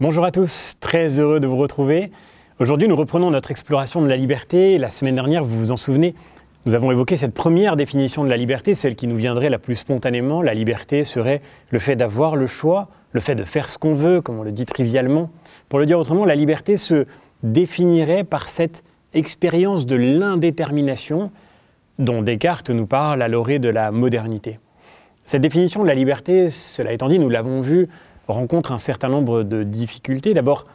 Bonjour à tous, très heureux de vous retrouver. Aujourd'hui, nous reprenons notre exploration de la liberté. La semaine dernière, vous vous en souvenez, nous avons évoqué cette première définition de la liberté, celle qui nous viendrait la plus spontanément. La liberté serait le fait d'avoir le choix, le fait de faire ce qu'on veut, comme on le dit trivialement. Pour le dire autrement, la liberté se définirait par cette expérience de l'indétermination dont Descartes nous parle à l'orée de la modernité. Cette définition de la liberté, cela étant dit, nous l'avons vu rencontre un certain nombre de difficultés. D'abord,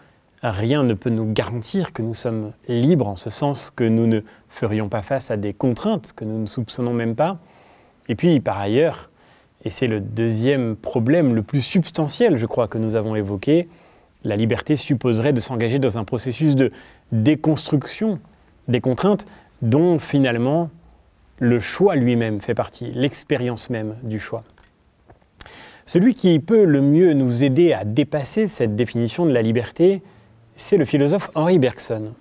rien ne peut nous garantir que nous sommes libres, en ce sens que nous ne ferions pas face à des contraintes que nous ne soupçonnons même pas. Et puis, par ailleurs, et c'est le deuxième problème le plus substantiel, je crois, que nous avons évoqué, la liberté supposerait de s'engager dans un processus de déconstruction des contraintes dont finalement le choix lui-même fait partie, l'expérience même du choix. Celui qui peut le mieux nous aider à dépasser cette définition de la liberté, c'est le philosophe Henri Bergson.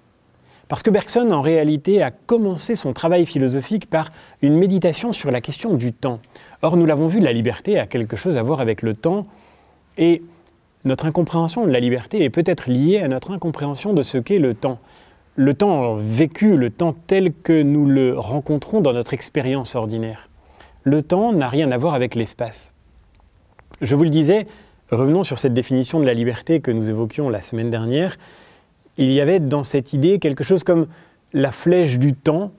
Parce que Bergson, en réalité, a commencé son travail philosophique par une méditation sur la question du temps. Or, nous l'avons vu, la liberté a quelque chose à voir avec le temps, et notre incompréhension de la liberté est peut-être liée à notre incompréhension de ce qu'est le temps. Le temps vécu, le temps tel que nous le rencontrons dans notre expérience ordinaire. Le temps n'a rien à voir avec l'espace. Je vous le disais, revenons sur cette définition de la liberté que nous évoquions la semaine dernière. Il y avait dans cette idée quelque chose comme la flèche du temps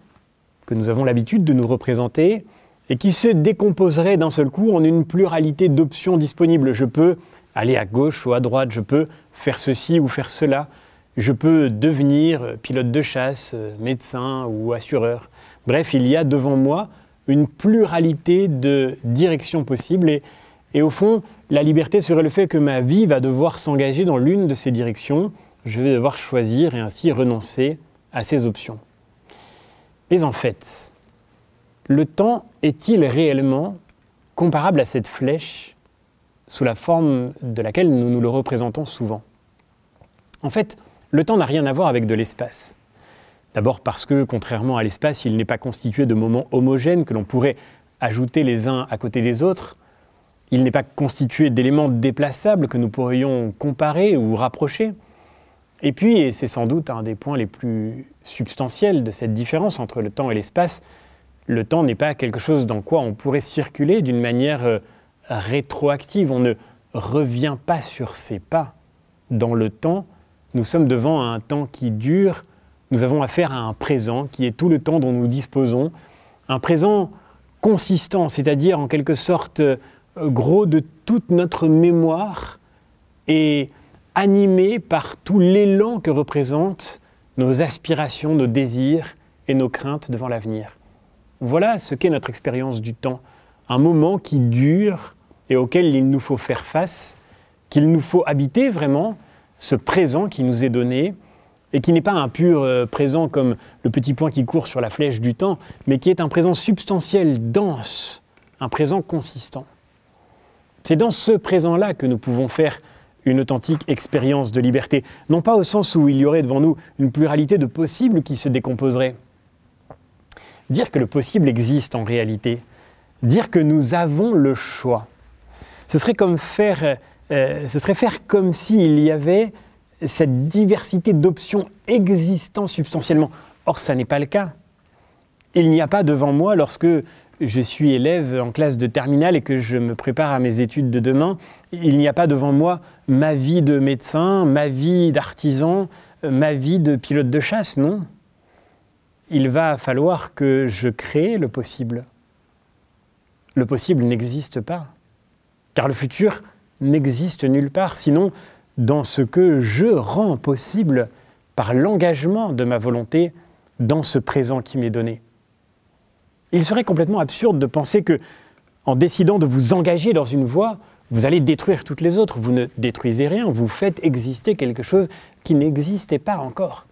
que nous avons l'habitude de nous représenter et qui se décomposerait d'un seul coup en une pluralité d'options disponibles. Je peux aller à gauche ou à droite, je peux faire ceci ou faire cela, je peux devenir pilote de chasse, médecin ou assureur. Bref, il y a devant moi une pluralité de directions possibles et et au fond, la liberté serait le fait que ma vie va devoir s'engager dans l'une de ces directions, je vais devoir choisir et ainsi renoncer à ces options. Mais en fait, le temps est-il réellement comparable à cette flèche sous la forme de laquelle nous nous le représentons souvent En fait, le temps n'a rien à voir avec de l'espace. D'abord parce que, contrairement à l'espace, il n'est pas constitué de moments homogènes que l'on pourrait ajouter les uns à côté des autres. Il n'est pas constitué d'éléments déplaçables que nous pourrions comparer ou rapprocher. Et puis, et c'est sans doute un des points les plus substantiels de cette différence entre le temps et l'espace, le temps n'est pas quelque chose dans quoi on pourrait circuler d'une manière euh, rétroactive. On ne revient pas sur ses pas. Dans le temps, nous sommes devant un temps qui dure. Nous avons affaire à un présent qui est tout le temps dont nous disposons. Un présent consistant, c'est-à-dire en quelque sorte euh, gros de toute notre mémoire et animé par tout l'élan que représentent nos aspirations, nos désirs et nos craintes devant l'avenir. Voilà ce qu'est notre expérience du temps, un moment qui dure et auquel il nous faut faire face, qu'il nous faut habiter vraiment, ce présent qui nous est donné, et qui n'est pas un pur euh, présent comme le petit point qui court sur la flèche du temps, mais qui est un présent substantiel, dense, un présent consistant. C'est dans ce présent-là que nous pouvons faire une authentique expérience de liberté, non pas au sens où il y aurait devant nous une pluralité de possibles qui se décomposeraient. Dire que le possible existe en réalité, dire que nous avons le choix, ce serait comme faire, euh, ce serait faire comme s'il y avait cette diversité d'options existant substantiellement. Or, ça n'est pas le cas. Il n'y a pas devant moi, lorsque je suis élève en classe de terminale et que je me prépare à mes études de demain, il n'y a pas devant moi ma vie de médecin, ma vie d'artisan, euh, ma vie de pilote de chasse, non. Il va falloir que je crée le possible. Le possible n'existe pas, car le futur n'existe nulle part, sinon dans ce que je rends possible par l'engagement de ma volonté dans ce présent qui m'est donné. Il serait complètement absurde de penser que, en décidant de vous engager dans une voie, vous allez détruire toutes les autres. Vous ne détruisez rien, vous faites exister quelque chose qui n'existait pas encore.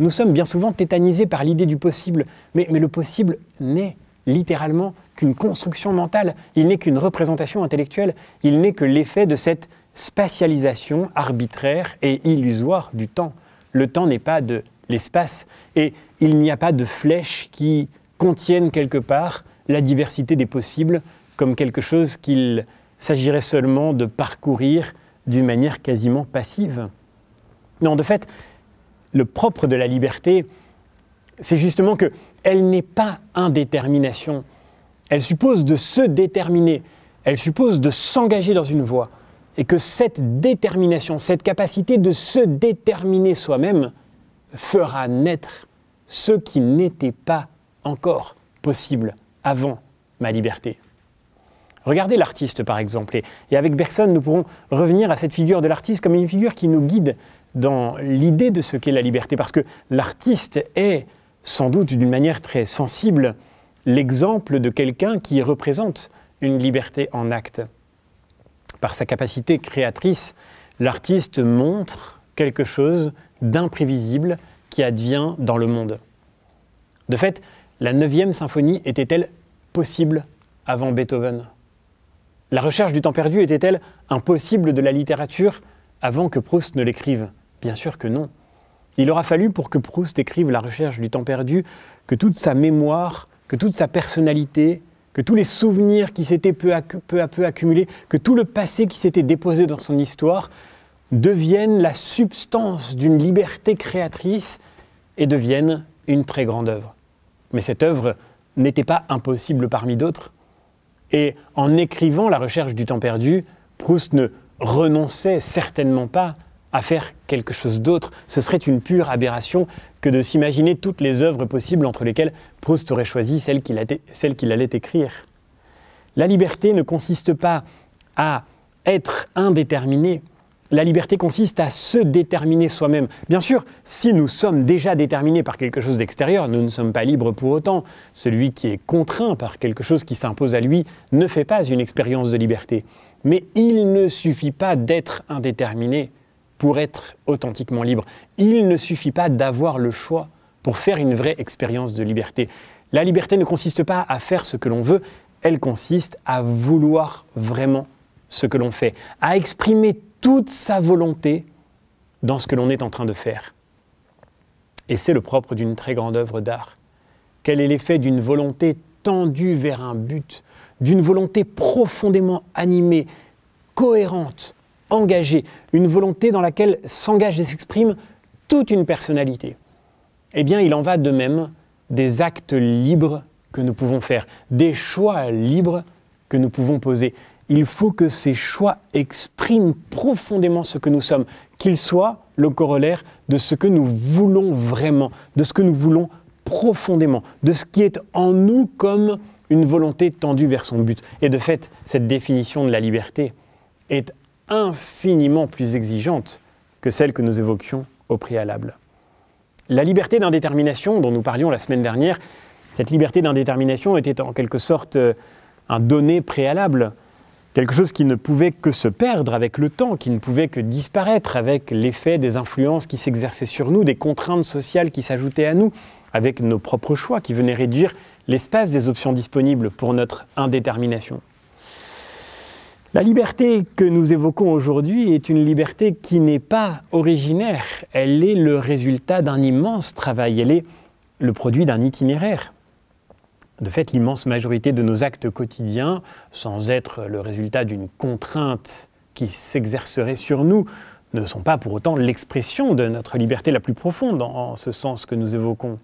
Nous sommes bien souvent tétanisés par l'idée du possible, mais, mais le possible n'est littéralement qu'une construction mentale, il n'est qu'une représentation intellectuelle, il n'est que l'effet de cette spatialisation arbitraire et illusoire du temps. Le temps n'est pas de l'espace et il n'y a pas de flèche qui contiennent quelque part la diversité des possibles comme quelque chose qu'il s'agirait seulement de parcourir d'une manière quasiment passive. Non, de fait, le propre de la liberté, c'est justement que n'est pas indétermination. Elle suppose de se déterminer, elle suppose de s'engager dans une voie, et que cette détermination, cette capacité de se déterminer soi-même, fera naître ce qui n'était pas encore possible avant ma liberté. Regardez l'artiste par exemple, et avec Bergson nous pourrons revenir à cette figure de l'artiste comme une figure qui nous guide dans l'idée de ce qu'est la liberté, parce que l'artiste est sans doute d'une manière très sensible l'exemple de quelqu'un qui représente une liberté en acte. Par sa capacité créatrice, l'artiste montre quelque chose d'imprévisible qui advient dans le monde. De fait, la neuvième symphonie était-elle possible avant Beethoven La recherche du temps perdu était-elle impossible de la littérature avant que Proust ne l'écrive Bien sûr que non. Il aura fallu pour que Proust écrive La recherche du temps perdu que toute sa mémoire, que toute sa personnalité, que tous les souvenirs qui s'étaient peu à peu, accumulés, que tout le passé qui s'était déposé dans son histoire deviennent la substance d'une liberté créatrice et deviennent une très grande œuvre. Mais cette œuvre n'était pas impossible parmi d'autres. Et en écrivant La recherche du temps perdu, Proust ne renonçait certainement pas à faire quelque chose d'autre. Ce serait une pure aberration que de s'imaginer toutes les œuvres possibles entre lesquelles Proust aurait choisi celle qu'il allait écrire. La liberté ne consiste pas à être indéterminé, la liberté consiste à se déterminer soi-même. Bien sûr, si nous sommes déjà déterminés par quelque chose d'extérieur, nous ne sommes pas libres pour autant. Celui qui est contraint par quelque chose qui s'impose à lui ne fait pas une expérience de liberté. Mais il ne suffit pas d'être indéterminé pour être authentiquement libre. Il ne suffit pas d'avoir le choix pour faire une vraie expérience de liberté. La liberté ne consiste pas à faire ce que l'on veut, elle consiste à vouloir vraiment ce que l'on fait, à exprimer toute sa volonté dans ce que l'on est en train de faire. Et c'est le propre d'une très grande œuvre d'art. Quel est l'effet d'une volonté tendue vers un but, d'une volonté profondément animée, cohérente, engagée, une volonté dans laquelle s'engage et s'exprime toute une personnalité. Eh bien, il en va de même des actes libres que nous pouvons faire, des choix libres que nous pouvons poser il faut que ces choix expriment profondément ce que nous sommes, qu'ils soient le corollaire de ce que nous voulons vraiment, de ce que nous voulons profondément, de ce qui est en nous comme une volonté tendue vers son but. Et de fait, cette définition de la liberté est infiniment plus exigeante que celle que nous évoquions au préalable. La liberté d'indétermination dont nous parlions la semaine dernière, cette liberté d'indétermination était en quelque sorte euh, un donné préalable quelque chose qui ne pouvait que se perdre avec le temps, qui ne pouvait que disparaître avec l'effet des influences qui s'exerçaient sur nous, des contraintes sociales qui s'ajoutaient à nous, avec nos propres choix qui venaient réduire l'espace des options disponibles pour notre indétermination. La liberté que nous évoquons aujourd'hui est une liberté qui n'est pas originaire, elle est le résultat d'un immense travail, elle est le produit d'un itinéraire de fait l'immense majorité de nos actes quotidiens, sans être le résultat d'une contrainte qui s'exercerait sur nous, ne sont pas pour autant l'expression de notre liberté la plus profonde en ce sens que nous évoquons.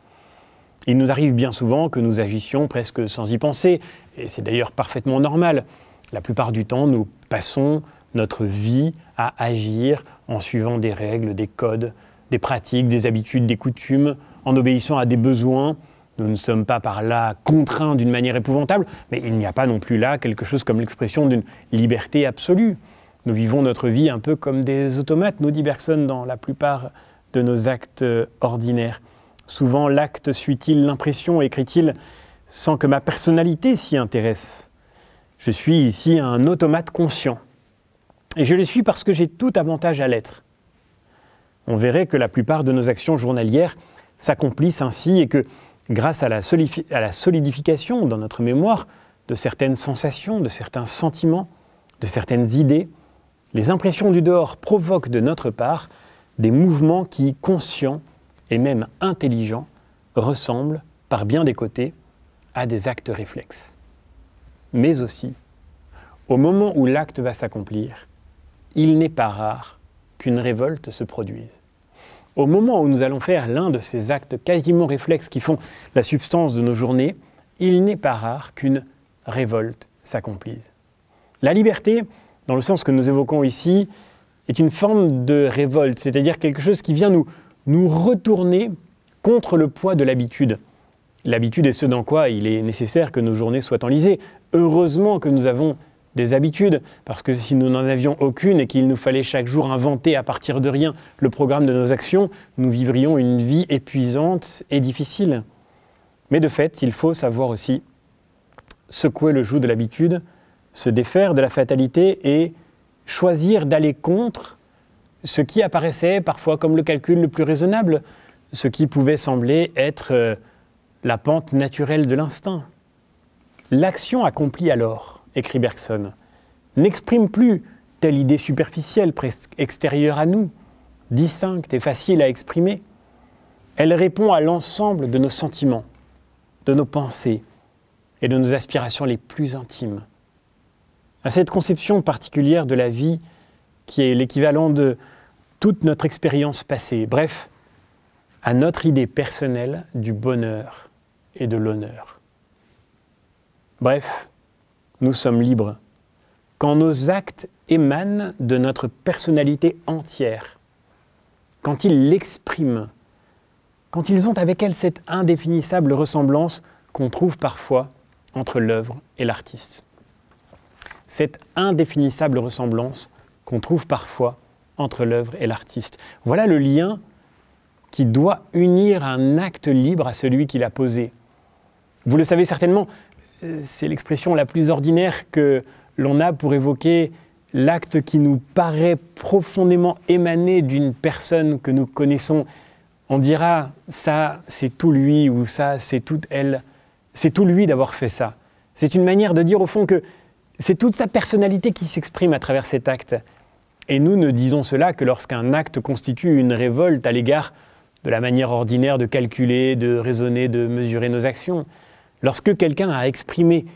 Il nous arrive bien souvent que nous agissions presque sans y penser, et c'est d'ailleurs parfaitement normal. La plupart du temps, nous passons notre vie à agir en suivant des règles, des codes, des pratiques, des habitudes, des coutumes, en obéissant à des besoins, nous ne sommes pas par là contraints d'une manière épouvantable, mais il n'y a pas non plus là quelque chose comme l'expression d'une liberté absolue. Nous vivons notre vie un peu comme des automates, nous dit Bergson dans la plupart de nos actes euh, ordinaires. Souvent l'acte suit-il l'impression, écrit-il, sans que ma personnalité s'y intéresse. Je suis ici un automate conscient. Et je le suis parce que j'ai tout avantage à l'être. On verrait que la plupart de nos actions journalières s'accomplissent ainsi et que grâce à la, solidification dans notre mémoire de certaines sensations, de certains sentiments, de certaines idées, les impressions du dehors provoquent de notre part des mouvements qui, conscients et même intelligents, ressemblent, par bien des côtés, à des actes réflexes. Mais aussi, au moment où l'acte va s'accomplir, il n'est pas rare qu'une révolte se produise au moment où nous allons faire l'un de ces actes quasiment réflexes qui font la substance de nos journées, il n'est pas rare qu'une révolte s'accomplisse. La liberté, dans le sens que nous évoquons ici, est une forme de révolte, c'est-à-dire quelque chose qui vient nous, nous retourner contre le poids de l'habitude. L'habitude est ce dans quoi il est nécessaire que nos journées soient enlisées. Heureusement que nous avons des habitudes, parce que si nous n'en avions aucune et qu'il nous fallait chaque jour inventer à partir de rien le programme de nos actions, nous vivrions une vie épuisante et difficile. Mais de fait, il faut savoir aussi secouer le joug de l'habitude, se défaire de la fatalité et choisir d'aller contre ce qui apparaissait parfois comme le calcul le plus raisonnable, ce qui pouvait sembler être euh, la pente naturelle de l'instinct. L'action accomplie alors écrit Bergson, n'exprime plus telle idée superficielle, presque extérieure à nous, distincte et facile à exprimer. Elle répond à l'ensemble de nos sentiments, de nos pensées et de nos aspirations les plus intimes. À cette conception particulière de la vie qui est l'équivalent de toute notre expérience passée, bref, à notre idée personnelle du bonheur et de l'honneur. Bref, nous sommes libres. Quand nos actes émanent de notre personnalité entière, quand ils l'expriment, quand ils ont avec elle cette indéfinissable ressemblance qu'on trouve parfois entre l'œuvre et l'artiste. Cette indéfinissable ressemblance qu'on trouve parfois entre l'œuvre et l'artiste. Voilà le lien qui doit unir un acte libre à celui qui l'a posé. Vous le savez certainement, euh, c'est l'expression la plus ordinaire que l'on a pour évoquer l'acte qui nous paraît profondément émané d'une personne que nous connaissons. On dira ça, c'est tout lui ou ça, c'est toute elle. C'est tout lui d'avoir fait ça. C'est une manière de dire au fond que c'est toute sa personnalité qui s'exprime à travers cet acte. Et nous ne disons cela que lorsqu'un acte constitue une révolte à l'égard de la manière ordinaire de calculer, de raisonner, de mesurer nos actions. Lorsque quelqu'un a exprimé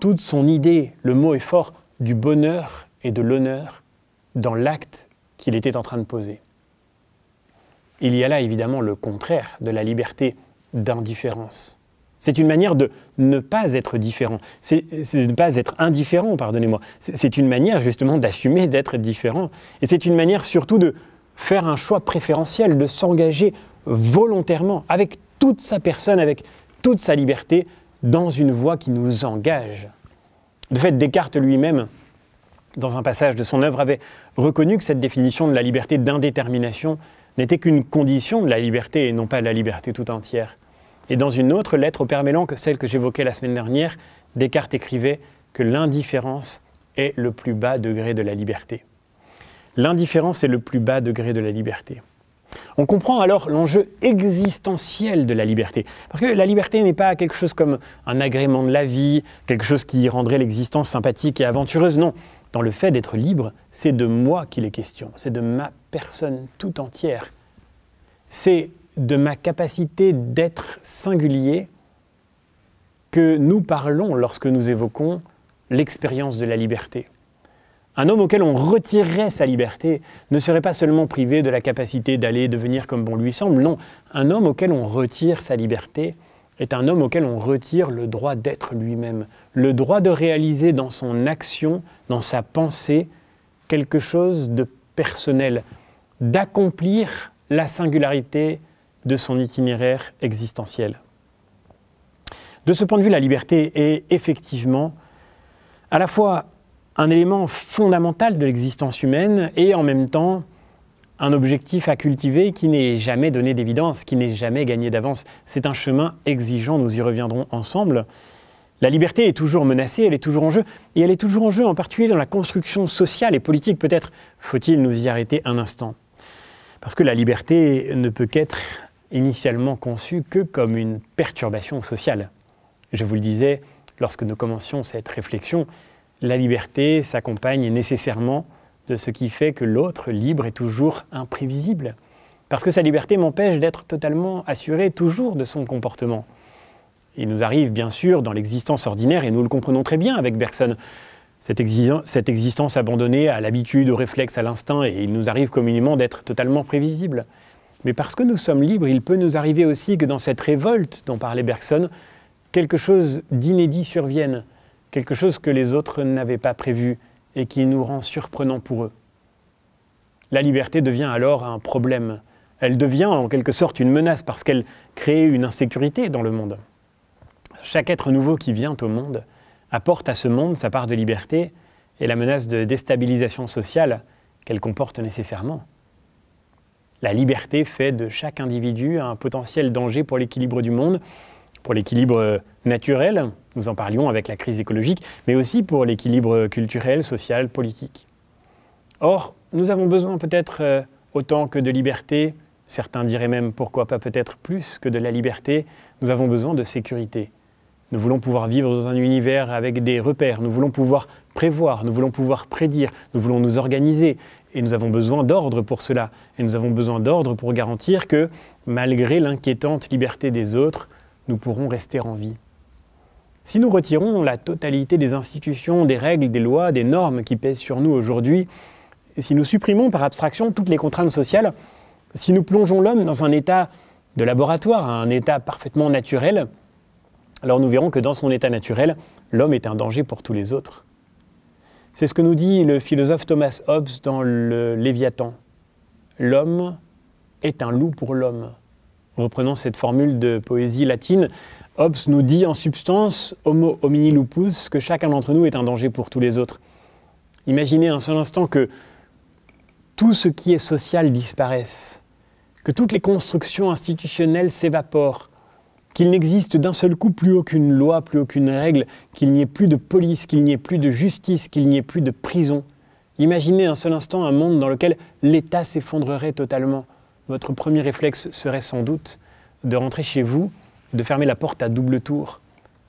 toute son idée, le mot est fort, du bonheur et de l'honneur dans l'acte qu'il était en train de poser. Il y a là évidemment le contraire de la liberté d'indifférence. C'est une manière de ne pas être différent, c'est de ne pas être indifférent, pardonnez-moi. C'est une manière justement d'assumer d'être différent. Et c'est une manière surtout de faire un choix préférentiel, de s'engager volontairement, avec toute sa personne, avec toute sa liberté, dans une voie qui nous engage. De fait, Descartes lui-même, dans un passage de son œuvre, avait reconnu que cette définition de la liberté d'indétermination n'était qu'une condition de la liberté et non pas de la liberté tout entière. Et dans une autre lettre au Père Mélan que celle que j'évoquais la semaine dernière, Descartes écrivait que l'indifférence est le plus bas degré de la liberté. L'indifférence est le plus bas degré de la liberté. On comprend alors l'enjeu existentiel de la liberté. Parce que la liberté n'est pas quelque chose comme un agrément de la vie, quelque chose qui rendrait l'existence sympathique et aventureuse, non. Dans le fait d'être libre, c'est de moi qu'il est question, c'est de ma personne tout entière. C'est de ma capacité d'être singulier que nous parlons lorsque nous évoquons l'expérience de la liberté. Un homme auquel on retirerait sa liberté ne serait pas seulement privé de la capacité d'aller et de comme bon lui semble, non, un homme auquel on retire sa liberté est un homme auquel on retire le droit d'être lui-même, le droit de réaliser dans son action, dans sa pensée, quelque chose de personnel, d'accomplir la singularité de son itinéraire existentiel. De ce point de vue, la liberté est effectivement à la fois un élément fondamental de l'existence humaine et en même temps un objectif à cultiver qui n'est jamais donné d'évidence, qui n'est jamais gagné d'avance. C'est un chemin exigeant, nous y reviendrons ensemble. La liberté est toujours menacée, elle est toujours en jeu, et elle est toujours en jeu en particulier dans la construction sociale et politique peut-être. Faut-il nous y arrêter un instant Parce que la liberté ne peut qu'être initialement conçue que comme une perturbation sociale. Je vous le disais, lorsque nous commencions cette réflexion, la liberté s'accompagne nécessairement de ce qui fait que l'autre libre est toujours imprévisible. Parce que sa liberté m'empêche d'être totalement assuré toujours de son comportement. Il nous arrive bien sûr dans l'existence ordinaire, et nous le comprenons très bien avec Bergson, cette, existence abandonnée à l'habitude, au réflexe, à l'instinct, et il nous arrive communément d'être totalement prévisible. Mais parce que nous sommes libres, il peut nous arriver aussi que dans cette révolte dont parlait Bergson, quelque chose d'inédit survienne quelque chose que les autres n'avaient pas prévu et qui nous rend surprenant pour eux. La liberté devient alors un problème. Elle devient en quelque sorte une menace parce qu'elle crée une insécurité dans le monde. Chaque être nouveau qui vient au monde apporte à ce monde sa part de liberté et la menace de déstabilisation sociale qu'elle comporte nécessairement. La liberté fait de chaque individu un potentiel danger pour l'équilibre du monde pour l'équilibre euh, naturel, nous en parlions avec la crise écologique, mais aussi pour l'équilibre euh, culturel, social, politique. Or, nous avons besoin peut-être euh, autant que de liberté, certains diraient même pourquoi pas peut-être plus que de la liberté, nous avons besoin de sécurité. Nous voulons pouvoir vivre dans un univers avec des repères, nous voulons pouvoir prévoir, nous voulons pouvoir prédire, nous voulons nous organiser, et nous avons besoin d'ordre pour cela, et nous avons besoin d'ordre pour garantir que, malgré l'inquiétante liberté des autres, nous pourrons rester en vie. Si nous retirons la totalité des institutions, des règles, des lois, des normes qui pèsent sur nous aujourd'hui, si nous supprimons par abstraction toutes les contraintes sociales, si nous plongeons l'homme dans un état de laboratoire, un état parfaitement naturel, alors nous verrons que dans son état naturel, l'homme est un danger pour tous les autres. C'est ce que nous dit le philosophe Thomas Hobbes dans le Léviathan. L'homme est un loup pour l'homme. Reprenons cette formule de poésie latine. Hobbes nous dit en substance, homo homini lupus, que chacun d'entre nous est un danger pour tous les autres. Imaginez un seul instant que tout ce qui est social disparaisse, que toutes les constructions institutionnelles s'évaporent, qu'il n'existe d'un seul coup plus aucune loi, plus aucune règle, qu'il n'y ait plus de police, qu'il n'y ait plus de justice, qu'il n'y ait plus de prison. Imaginez un seul instant un monde dans lequel l'État s'effondrerait totalement votre premier réflexe serait sans doute de rentrer chez vous, de fermer la porte à double tour.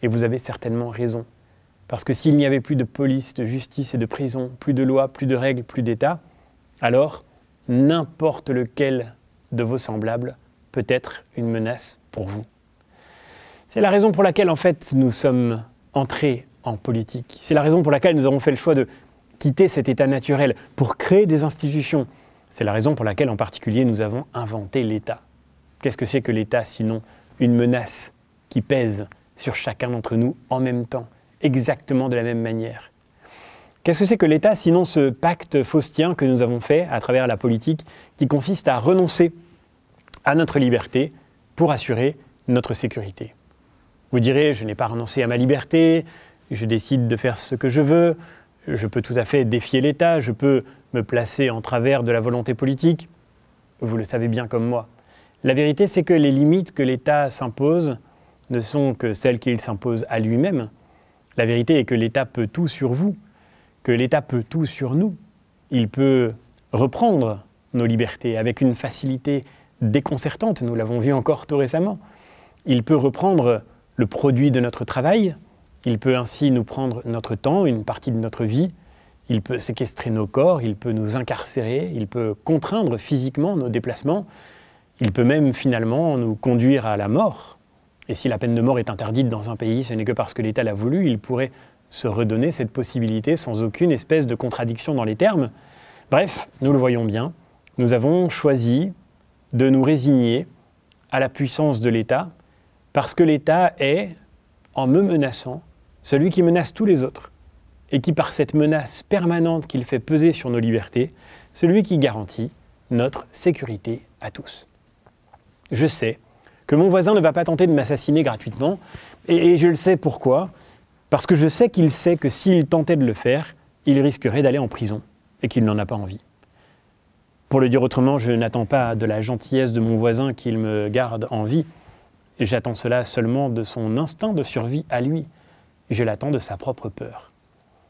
Et vous avez certainement raison. Parce que s'il n'y avait plus de police, de justice et de prison, plus de lois, plus de règles, plus d'État, alors n'importe lequel de vos semblables peut être une menace pour vous. C'est la raison pour laquelle, en fait, nous sommes entrés en politique. C'est la raison pour laquelle nous avons fait le choix de quitter cet état naturel pour créer des institutions c'est la raison pour laquelle en particulier nous avons inventé l'État. Qu'est-ce que c'est que l'État sinon une menace qui pèse sur chacun d'entre nous en même temps, exactement de la même manière Qu'est-ce que c'est que l'État sinon ce pacte faustien que nous avons fait à travers la politique qui consiste à renoncer à notre liberté pour assurer notre sécurité Vous direz, je n'ai pas renoncé à ma liberté, je décide de faire ce que je veux, je peux tout à fait défier l'État, je peux me placer en travers de la volonté politique. Vous le savez bien comme moi. La vérité, c'est que les limites que l'État s'impose ne sont que celles qu'il s'impose à lui-même. La vérité est que l'État peut tout sur vous, que l'État peut tout sur nous. Il peut reprendre nos libertés avec une facilité déconcertante, nous l'avons vu encore tout récemment. Il peut reprendre le produit de notre travail, il peut ainsi nous prendre notre temps, une partie de notre vie, il peut séquestrer nos corps, il peut nous incarcérer, il peut contraindre physiquement nos déplacements, il peut même finalement nous conduire à la mort. Et si la peine de mort est interdite dans un pays, ce n'est que parce que l'État l'a voulu, il pourrait se redonner cette possibilité sans aucune espèce de contradiction dans les termes. Bref, nous le voyons bien, nous avons choisi de nous résigner à la puissance de l'État parce que l'État est, en me menaçant, celui qui menace tous les autres, et qui par cette menace permanente qu'il fait peser sur nos libertés, celui qui garantit notre sécurité à tous. Je sais que mon voisin ne va pas tenter de m'assassiner gratuitement, et, je le sais pourquoi, parce que je sais qu'il sait que s'il tentait de le faire, il risquerait d'aller en prison, et qu'il n'en a pas envie. Pour le dire autrement, je n'attends pas de la gentillesse de mon voisin qu'il me garde en vie, j'attends cela seulement de son instinct de survie à lui je l'attends de sa propre peur.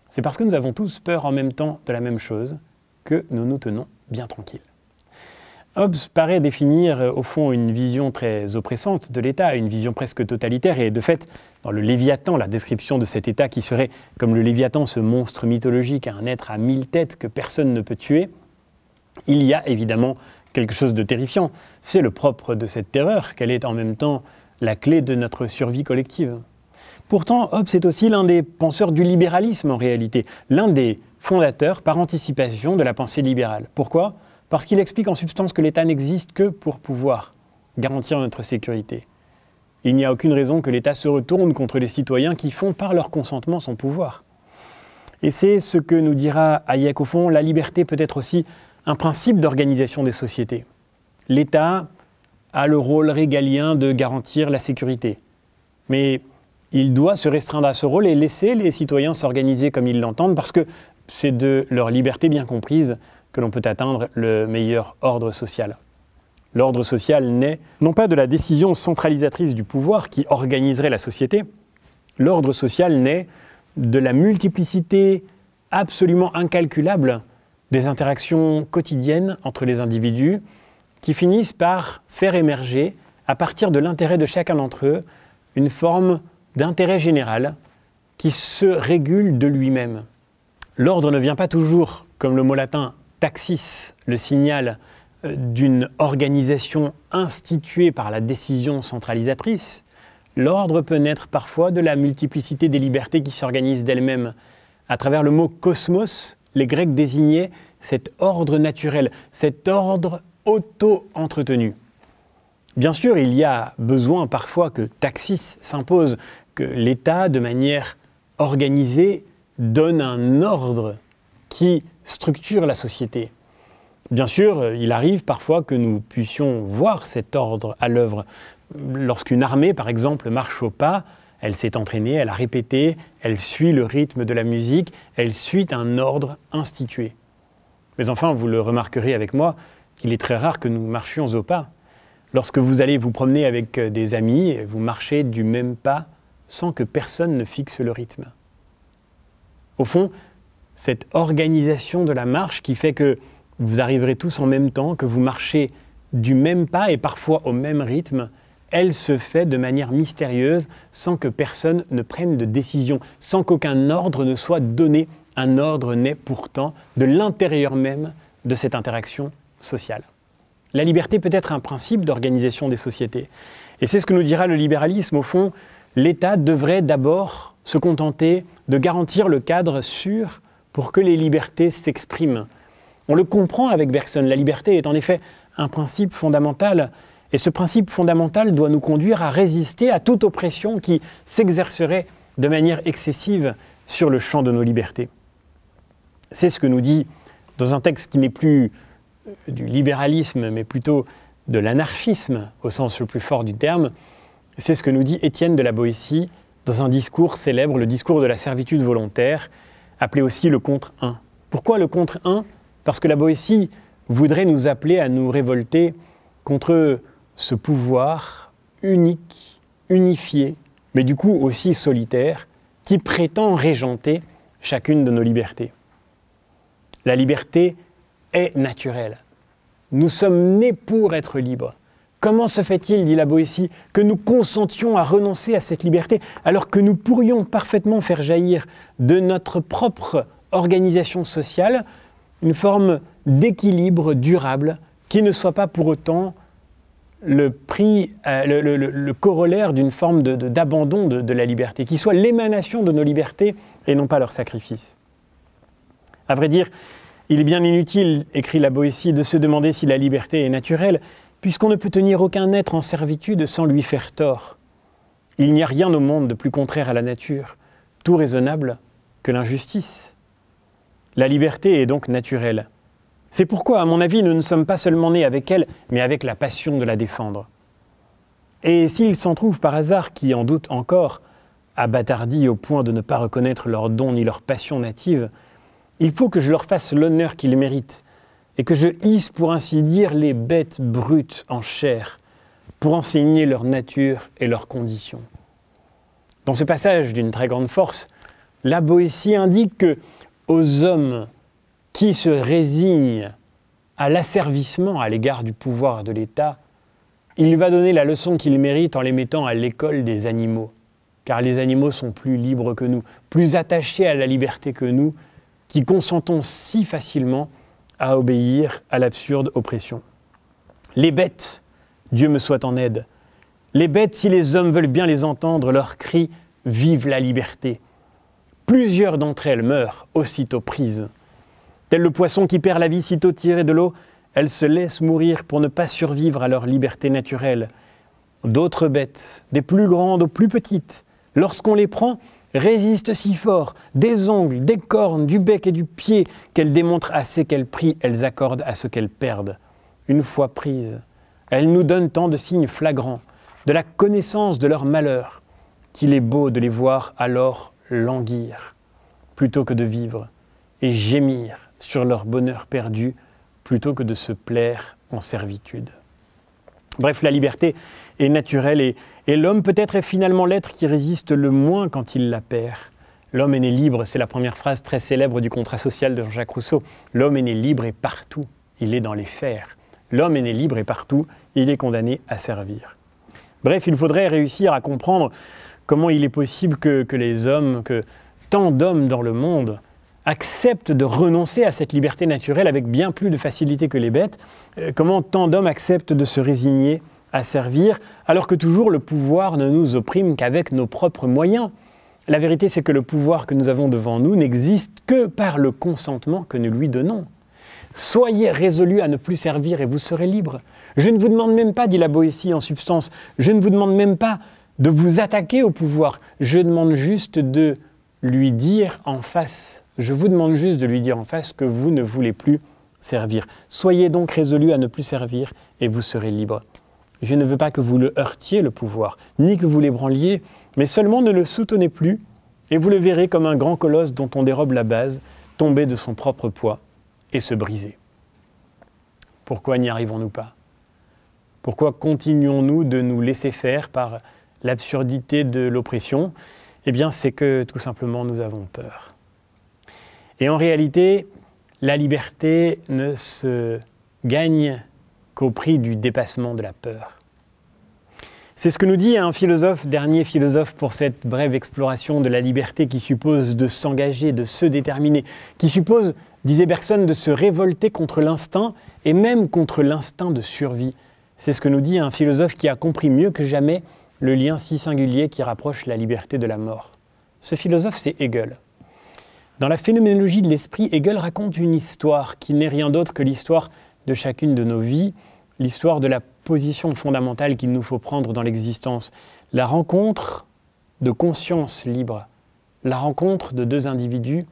C'est parce que nous avons tous peur en même temps de la même chose que nous nous tenons bien tranquilles. Hobbes paraît définir euh, au fond une vision très oppressante de l'État, une vision presque totalitaire, et de fait, dans le Léviathan, la description de cet État qui serait, comme le Léviathan, ce monstre mythologique, un être à mille têtes que personne ne peut tuer, il y a évidemment quelque chose de terrifiant. C'est le propre de cette terreur qu'elle est en même temps la clé de notre survie collective. Pourtant, Hobbes est aussi l'un des penseurs du libéralisme en réalité, l'un des fondateurs par anticipation de la pensée libérale. Pourquoi Parce qu'il explique en substance que l'État n'existe que pour pouvoir garantir notre sécurité. Il n'y a aucune raison que l'État se retourne contre les citoyens qui font par leur consentement son pouvoir. Et c'est ce que nous dira Hayek au fond, la liberté peut être aussi un principe d'organisation des sociétés. L'État a le rôle régalien de garantir la sécurité. Mais il doit se restreindre à ce rôle et laisser les citoyens s'organiser comme ils l'entendent, parce que c'est de leur liberté bien comprise que l'on peut atteindre le meilleur ordre social. L'ordre social naît non pas de la décision centralisatrice du pouvoir qui organiserait la société, l'ordre social naît de la multiplicité absolument incalculable des interactions quotidiennes entre les individus qui finissent par faire émerger, à partir de l'intérêt de chacun d'entre eux, une forme d'intérêt général qui se régule de lui-même. L'ordre ne vient pas toujours, comme le mot latin taxis le signal euh, d'une organisation instituée par la décision centralisatrice. L'ordre peut naître parfois de la multiplicité des libertés qui s'organisent d'elles-mêmes. À travers le mot cosmos, les Grecs désignaient cet ordre naturel, cet ordre auto-entretenu. Bien sûr, il y a besoin parfois que taxis s'impose, que l'État, de manière organisée, donne un ordre qui structure la société. Bien sûr, euh, il arrive parfois que nous puissions voir cet ordre à l'œuvre. Lorsqu'une armée, par exemple, marche au pas, elle s'est entraînée, elle a répété, elle suit le rythme de la musique, elle suit un ordre institué. Mais enfin, vous le remarquerez avec moi, il est très rare que nous marchions au pas. Lorsque vous allez vous promener avec euh, des amis, vous marchez du même pas sans que personne ne fixe le rythme. Au fond, cette organisation de la marche qui fait que vous arriverez tous en même temps, que vous marchez du même pas et parfois au même rythme, elle se fait de manière mystérieuse, sans que personne ne prenne de décision, sans qu'aucun ordre ne soit donné. Un ordre naît pourtant de l'intérieur même de cette interaction sociale. La liberté peut être un principe d'organisation des sociétés. Et c'est ce que nous dira le libéralisme, au fond, l'État devrait d'abord se contenter de garantir le cadre sûr pour que les libertés s'expriment. On le comprend avec Bergson, la liberté est en effet un principe fondamental, et ce principe fondamental doit nous conduire à résister à toute oppression qui s'exercerait de manière excessive sur le champ de nos libertés. C'est ce que nous dit, dans un texte qui n'est plus euh, du libéralisme, mais plutôt de l'anarchisme au sens le plus fort du terme, c'est ce que nous dit Étienne de la Boétie dans un discours célèbre, le discours de la servitude volontaire, appelé aussi le contre 1. Pourquoi le contre 1 Parce que la Boétie voudrait nous appeler à nous révolter contre ce pouvoir unique, unifié, mais du coup aussi solitaire, qui prétend régenter chacune de nos libertés. La liberté est naturelle. Nous sommes nés pour être libres. Comment se fait-il, dit la Boétie, que nous consentions à renoncer à cette liberté alors que nous pourrions parfaitement faire jaillir de notre propre organisation sociale une forme d'équilibre durable qui ne soit pas pour autant le, prix, euh, le, corollaire d'une forme d'abandon de, de, la liberté, qui soit l'émanation de nos libertés et non pas leur sacrifice. À vrai dire, il est bien inutile, écrit la Boétie, de se demander si la liberté est naturelle puisqu'on ne peut tenir aucun être en servitude sans lui faire tort. Il n'y a rien au monde de plus contraire à la nature, tout raisonnable, que l'injustice. La liberté est donc naturelle. C'est pourquoi, à mon avis, nous ne sommes pas seulement nés avec elle, mais avec la passion de la défendre. Et s'il s'en trouve par hasard qui en doute encore, abattardis au point de ne pas reconnaître leurs dons ni leur passion native, il faut que je leur fasse l'honneur qu'ils méritent, et que je hisse pour ainsi dire les bêtes brutes en chair pour enseigner leur nature et leurs conditions. Dans ce passage d'une très grande force, la Boétie indique que aux hommes qui se résignent à l'asservissement à l'égard du pouvoir de l'État, il va donner la leçon qu'ils méritent en les mettant à l'école des animaux, car les animaux sont plus libres que nous, plus attachés à la liberté que nous, qui consentons si facilement à obéir à l'absurde oppression. Les bêtes, Dieu me soit en aide. Les bêtes, si les hommes veulent bien les entendre, leur cris Vive la liberté. Plusieurs d'entre elles meurent aussitôt prises. Tel le poisson qui perd la vie sitôt tiré de l'eau, elles se laissent mourir pour ne pas survivre à leur liberté naturelle. D'autres bêtes, des plus grandes aux plus petites, lorsqu'on les prend, résiste si fort, des ongles, des cornes, du bec et du pied, qu'elles démontrent assez quel prix elles accordent à ce qu'elles perdent. Une fois prises, elles nous donnent tant de signes flagrants, de la connaissance de leur malheur, qu'il est beau de les voir alors languir, plutôt que de vivre, et gémir sur leur bonheur perdu, plutôt que de se plaire en servitude. Bref, la liberté est naturelle et, l'homme peut-être est finalement l'être qui résiste le moins quand il la perd. L'homme est né libre, c'est la première phrase très célèbre du contrat social de jacques Rousseau. L'homme est né libre et partout, il est dans les fers. L'homme est né libre et partout, il est condamné à servir. Bref, il faudrait réussir à comprendre comment il est possible que les hommes, que tant d'hommes dans le monde, acceptent de renoncer à cette liberté naturelle avec bien plus de facilité que les bêtes euh, Comment tant d'hommes acceptent de se résigner à servir alors que toujours le pouvoir ne nous opprime qu'avec nos propres moyens La vérité c'est que le pouvoir que nous avons devant nous n'existe que par le consentement que nous lui donnons. Soyez résolus à ne plus servir et vous serez libres. Je ne vous demande même pas, dit la Boétie en substance, je ne vous demande même pas de vous attaquer au pouvoir, je demande juste de lui dire en face je vous demande juste de lui dire en face que vous ne voulez plus servir. Soyez donc résolu à ne plus servir et vous serez libre. Je ne veux pas que vous le heurtiez, le pouvoir, ni que vous l'ébranliez, mais seulement ne le soutenez plus, et vous le verrez comme un grand colosse dont on dérobe la base, tomber de son propre poids et se briser. Pourquoi n'y arrivons-nous pas Pourquoi continuons-nous de nous laisser faire par l'absurdité de l'oppression Eh bien, c'est que tout simplement nous avons peur. Et en réalité, la liberté ne se gagne qu'au prix du dépassement de la peur. C'est ce que nous dit un philosophe, dernier philosophe pour cette brève exploration de la liberté qui suppose de s'engager, de se déterminer, qui suppose, disait Bergson, de se révolter contre l'instinct et même contre l'instinct de survie. C'est ce que nous dit un philosophe qui a compris mieux que jamais le lien si singulier qui rapproche la liberté de la mort. Ce philosophe, c'est Hegel. Dans la phénoménologie de l'esprit, Hegel raconte une histoire qui n'est rien d'autre que l'histoire de chacune de nos vies, l'histoire de la position fondamentale qu'il nous faut prendre dans l'existence, la rencontre de conscience libre, la rencontre de deux individus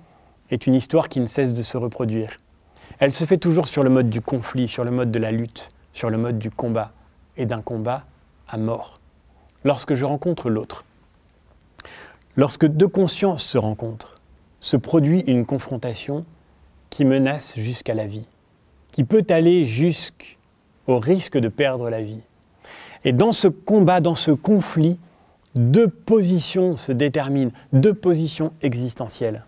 est une histoire qui ne cesse de se reproduire. Elle se fait toujours sur le mode du conflit, sur le mode de la lutte, sur le mode du combat, et d'un combat à mort. Lorsque je rencontre l'autre, lorsque deux consciences se rencontrent, se produit une confrontation qui menace jusqu'à la vie, qui peut aller jusqu'au risque de perdre la vie. Et dans ce combat, dans ce conflit, deux positions se déterminent, deux positions existentielles.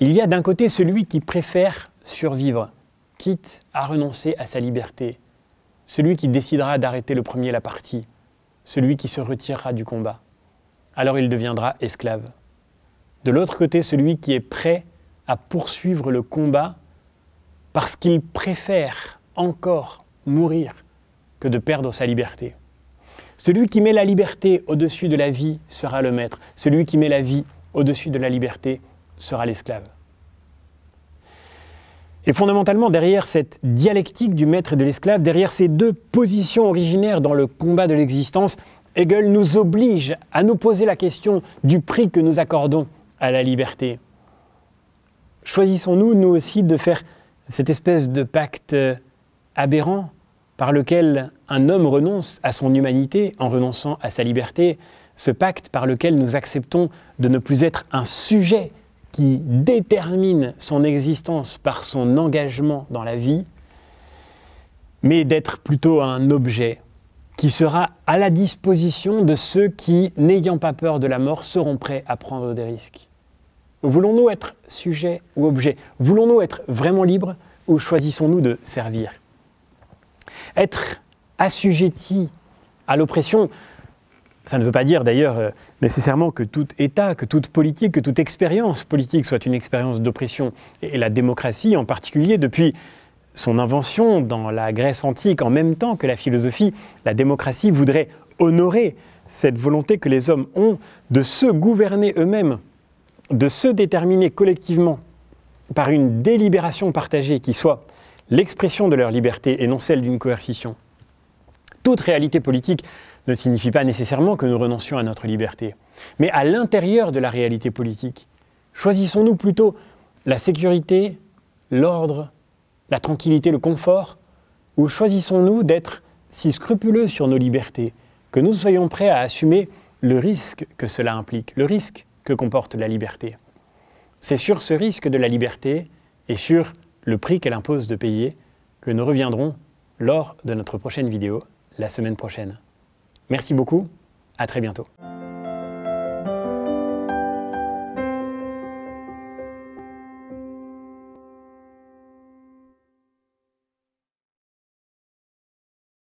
Il y a d'un côté celui qui préfère survivre, quitte à renoncer à sa liberté, celui qui décidera d'arrêter le premier la partie, celui qui se retirera du combat. Alors il deviendra esclave. De l'autre côté, celui qui est prêt à poursuivre le combat parce qu'il préfère encore mourir que de perdre sa liberté. Celui qui met la liberté au-dessus de la vie sera le maître. Celui qui met la vie au-dessus de la liberté sera l'esclave. Et fondamentalement, derrière cette dialectique du maître et de l'esclave, derrière ces deux positions originaires dans le combat de l'existence, Hegel nous oblige à nous poser la question du prix que nous accordons à la liberté. Choisissons-nous, nous aussi, de faire cette espèce de pacte euh, aberrant par lequel un homme renonce à son humanité en renonçant à sa liberté, ce pacte par lequel nous acceptons de ne plus être un sujet qui détermine son existence par son engagement dans la vie, mais d'être plutôt un objet qui sera à la disposition de ceux qui, n'ayant pas peur de la mort, seront prêts à prendre des risques. Voulons-nous être sujet ou objet Voulons-nous être vraiment libres ou choisissons-nous de servir Être assujetti à l'oppression, ça ne veut pas dire d'ailleurs euh, nécessairement que tout État, que toute politique, que toute expérience politique soit une expérience d'oppression. et la démocratie en particulier, depuis son invention dans la Grèce antique, en même temps que la philosophie, la démocratie voudrait honorer cette volonté que les hommes ont de se gouverner eux-mêmes de se déterminer collectivement par une délibération partagée qui soit l'expression de leur liberté et non celle d'une coercition. Toute réalité politique ne signifie pas nécessairement que nous renoncions à notre liberté, mais à l'intérieur de la réalité politique, choisissons-nous plutôt la sécurité, l'ordre, la tranquillité, le confort, ou choisissons-nous d'être si scrupuleux sur nos libertés que nous soyons prêts à assumer le risque que cela implique, le risque que comporte la liberté. C'est sur ce risque de la liberté et sur le prix qu'elle impose de payer que nous reviendrons lors de notre prochaine vidéo, la semaine prochaine. Merci beaucoup, à très bientôt.